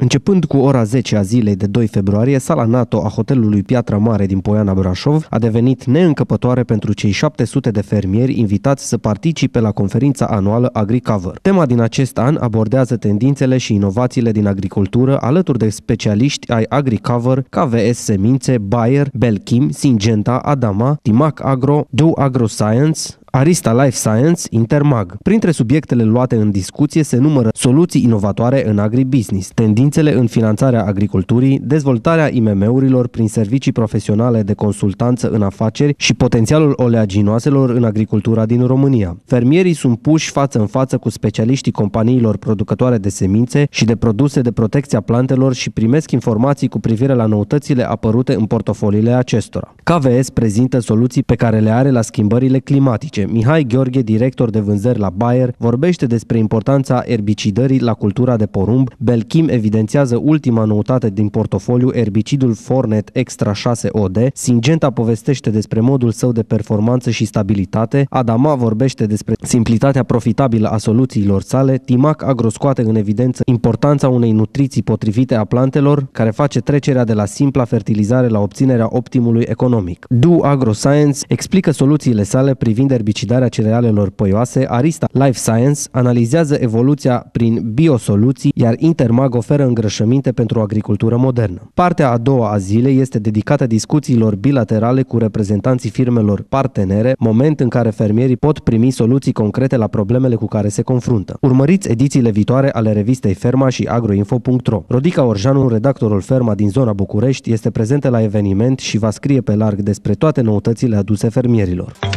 Începând cu ora 10 a zilei de 2 februarie, sala NATO a hotelului Piatra Mare din Poiana Brașov a devenit neîncăpătoare pentru cei 700 de fermieri invitați să participe la conferința anuală AgriCover. Tema din acest an abordează tendințele și inovațiile din agricultură alături de specialiști ai AgriCover, KVS Semințe, Bayer, Belchim, Singenta, Adama, Timac Agro, Do Agro Science, Arista Life Science, Intermag. Printre subiectele luate în discuție se numără soluții inovatoare în agribusiness, tendințele în finanțarea agriculturii, dezvoltarea IMM-urilor prin servicii profesionale de consultanță în afaceri și potențialul oleaginoaselor în agricultura din România. Fermierii sunt puși față în față cu specialiștii companiilor producătoare de semințe și de produse de protecție a plantelor și primesc informații cu privire la noutățile apărute în portofoliile acestora. KVS prezintă soluții pe care le are la schimbările climatice 2012, Mihai Gheorghe, director de vânzări la Bayer, vorbește despre importanța erbicidării la cultura de porumb. Belchim evidențiază ultima noutate din portofoliu, erbicidul Fornet Extra 6OD. Singenta povestește despre modul său de performanță și stabilitate. Adama vorbește despre simplitatea profitabilă a soluțiilor sale. Timac Agro în evidență importanța unei nutriții potrivite a plantelor, care face trecerea de la simpla fertilizare la obținerea optimului economic. Du Agro Science explică soluțiile sale privind erbicidul herbicidarea cerealelor poioase, Arista Life Science analizează evoluția prin biosoluții, iar Intermag oferă îngrășăminte pentru o agricultură modernă. Partea a doua a zilei este dedicată discuțiilor bilaterale cu reprezentanții firmelor partenere, moment în care fermierii pot primi soluții concrete la problemele cu care se confruntă. Urmăriți edițiile viitoare ale revistei Ferma și agroinfo.ro. Rodica Orjanu, redactorul Ferma din zona București, este prezentă la eveniment și va scrie pe larg despre toate noutățile aduse fermierilor.